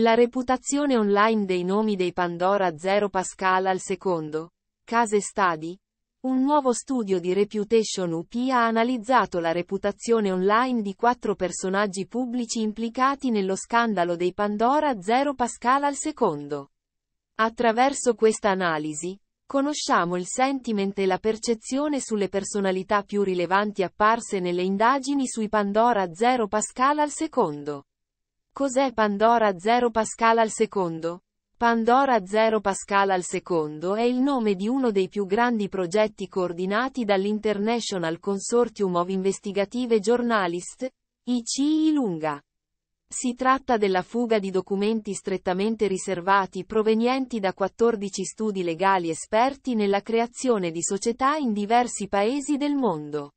La reputazione online dei nomi dei Pandora 0 Pascal al secondo. Case Study. Un nuovo studio di Reputation UP ha analizzato la reputazione online di quattro personaggi pubblici implicati nello scandalo dei Pandora 0 Pascal al secondo. Attraverso questa analisi, conosciamo il sentiment e la percezione sulle personalità più rilevanti apparse nelle indagini sui Pandora 0 Pascal al secondo. Cos'è Pandora 0 Pascal al secondo? Pandora 0 Pascal al secondo è il nome di uno dei più grandi progetti coordinati dall'International Consortium of Investigative Journalists, ICI Lunga. Si tratta della fuga di documenti strettamente riservati provenienti da 14 studi legali esperti nella creazione di società in diversi paesi del mondo.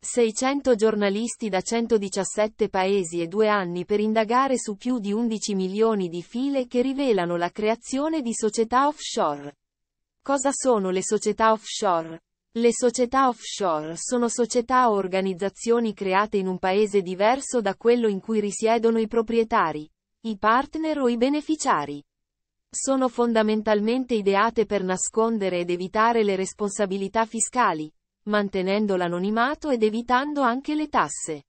600 giornalisti da 117 paesi e due anni per indagare su più di 11 milioni di file che rivelano la creazione di società offshore. Cosa sono le società offshore? Le società offshore sono società o organizzazioni create in un paese diverso da quello in cui risiedono i proprietari, i partner o i beneficiari sono fondamentalmente ideate per nascondere ed evitare le responsabilità fiscali, mantenendo l'anonimato ed evitando anche le tasse.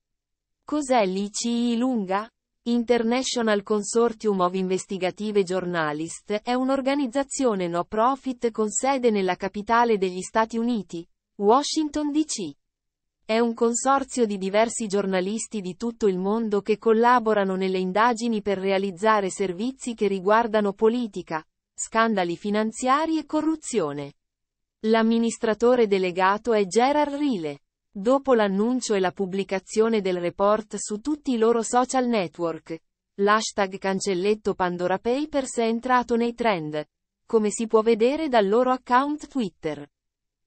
Cos'è l'ICI Lunga? International Consortium of Investigative Journalists è un'organizzazione no profit con sede nella capitale degli Stati Uniti, Washington DC. È un consorzio di diversi giornalisti di tutto il mondo che collaborano nelle indagini per realizzare servizi che riguardano politica, scandali finanziari e corruzione. L'amministratore delegato è Gerard Rile. Dopo l'annuncio e la pubblicazione del report su tutti i loro social network, l'hashtag cancelletto Pandora Papers è entrato nei trend, come si può vedere dal loro account Twitter.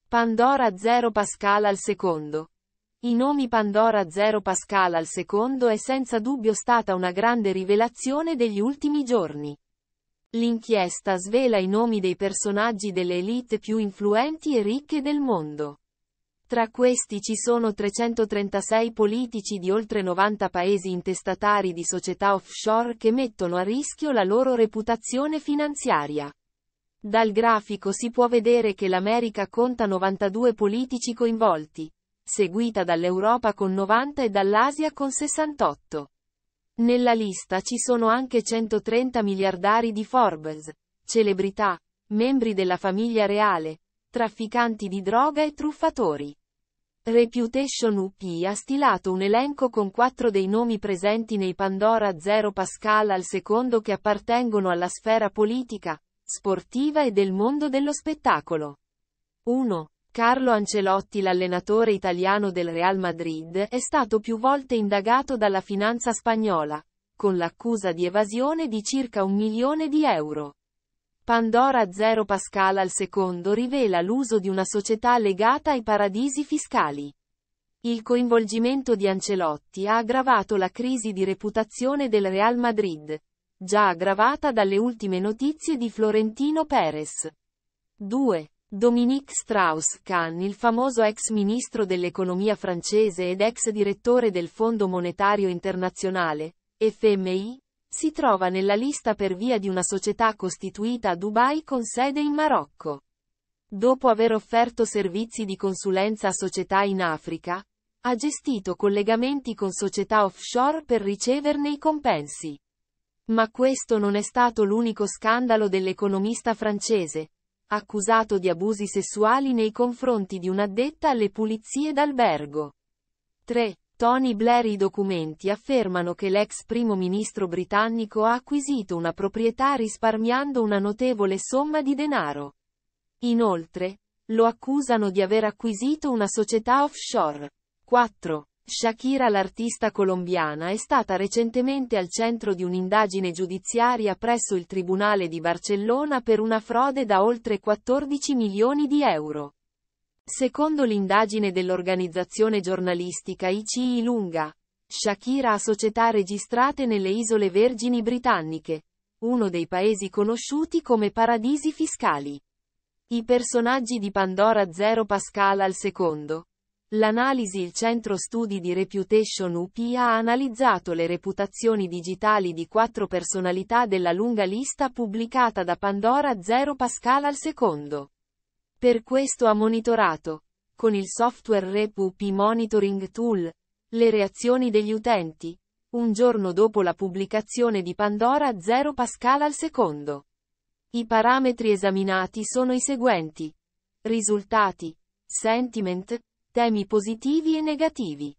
Pandora 0 Pascal al secondo. I nomi Pandora 0 Pascal al secondo è senza dubbio stata una grande rivelazione degli ultimi giorni. L'inchiesta svela i nomi dei personaggi delle elite più influenti e ricche del mondo. Tra questi ci sono 336 politici di oltre 90 paesi intestatari di società offshore che mettono a rischio la loro reputazione finanziaria. Dal grafico si può vedere che l'America conta 92 politici coinvolti, seguita dall'Europa con 90 e dall'Asia con 68. Nella lista ci sono anche 130 miliardari di Forbes, celebrità, membri della famiglia reale, trafficanti di droga e truffatori. Reputation UP ha stilato un elenco con quattro dei nomi presenti nei Pandora 0 Pascal al secondo che appartengono alla sfera politica, sportiva e del mondo dello spettacolo. 1. Carlo Ancelotti l'allenatore italiano del Real Madrid è stato più volte indagato dalla finanza spagnola, con l'accusa di evasione di circa un milione di euro. Pandora Zero Pascal al secondo rivela l'uso di una società legata ai paradisi fiscali. Il coinvolgimento di Ancelotti ha aggravato la crisi di reputazione del Real Madrid, già aggravata dalle ultime notizie di Florentino Perez. 2. Dominique Strauss-Kahn, il famoso ex ministro dell'economia francese ed ex direttore del Fondo Monetario Internazionale, FMI, si trova nella lista per via di una società costituita a Dubai con sede in Marocco. Dopo aver offerto servizi di consulenza a società in Africa, ha gestito collegamenti con società offshore per riceverne i compensi. Ma questo non è stato l'unico scandalo dell'economista francese, accusato di abusi sessuali nei confronti di un'addetta alle pulizie d'albergo. 3. Tony Blair I documenti affermano che l'ex primo ministro britannico ha acquisito una proprietà risparmiando una notevole somma di denaro. Inoltre, lo accusano di aver acquisito una società offshore. 4. Shakira l'artista colombiana è stata recentemente al centro di un'indagine giudiziaria presso il Tribunale di Barcellona per una frode da oltre 14 milioni di euro. Secondo l'indagine dell'organizzazione giornalistica ICI Lunga, Shakira ha società registrate nelle Isole Vergini Britanniche, uno dei paesi conosciuti come paradisi fiscali. I personaggi di Pandora Zero Pascal al secondo, L'analisi Il centro studi di Reputation UP ha analizzato le reputazioni digitali di quattro personalità della lunga lista pubblicata da Pandora 0 Pascal al secondo. Per questo ha monitorato, con il software RepUP Monitoring Tool, le reazioni degli utenti, un giorno dopo la pubblicazione di Pandora 0 Pascal al secondo. I parametri esaminati sono i seguenti. Risultati. Sentiment, Temi positivi e negativi.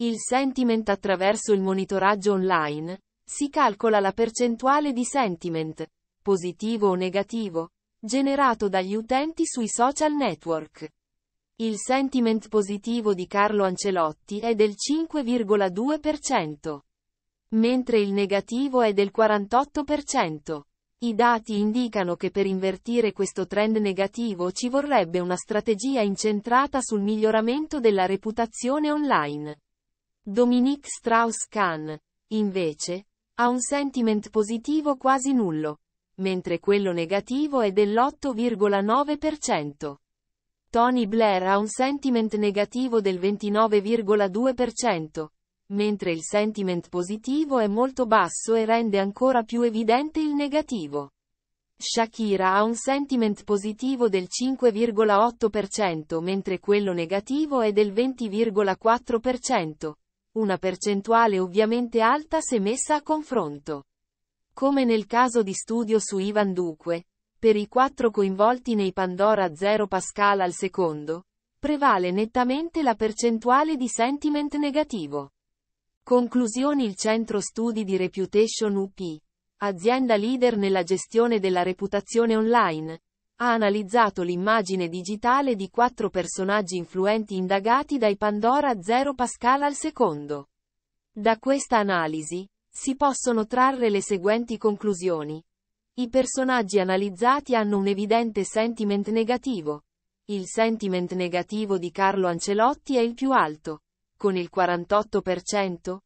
Il sentiment attraverso il monitoraggio online si calcola la percentuale di sentiment, positivo o negativo, generato dagli utenti sui social network. Il sentiment positivo di Carlo Ancelotti è del 5,2%, mentre il negativo è del 48%. I dati indicano che per invertire questo trend negativo ci vorrebbe una strategia incentrata sul miglioramento della reputazione online. Dominique Strauss-Kahn, invece, ha un sentiment positivo quasi nullo, mentre quello negativo è dell'8,9%. Tony Blair ha un sentiment negativo del 29,2%, mentre il sentiment positivo è molto basso e rende ancora più evidente il negativo. Shakira ha un sentiment positivo del 5,8% mentre quello negativo è del 20,4%, una percentuale ovviamente alta se messa a confronto. Come nel caso di studio su Ivan Duque, per i quattro coinvolti nei Pandora 0 Pascal al secondo, prevale nettamente la percentuale di sentiment negativo. Conclusioni Il centro studi di Reputation UP, azienda leader nella gestione della reputazione online, ha analizzato l'immagine digitale di quattro personaggi influenti indagati dai Pandora 0 Pascal al secondo. Da questa analisi, si possono trarre le seguenti conclusioni. I personaggi analizzati hanno un evidente sentiment negativo. Il sentiment negativo di Carlo Ancelotti è il più alto con il 48%?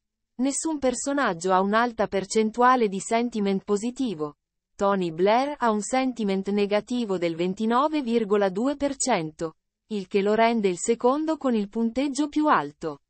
Nessun personaggio ha un'alta percentuale di sentiment positivo. Tony Blair ha un sentiment negativo del 29,2%, il che lo rende il secondo con il punteggio più alto.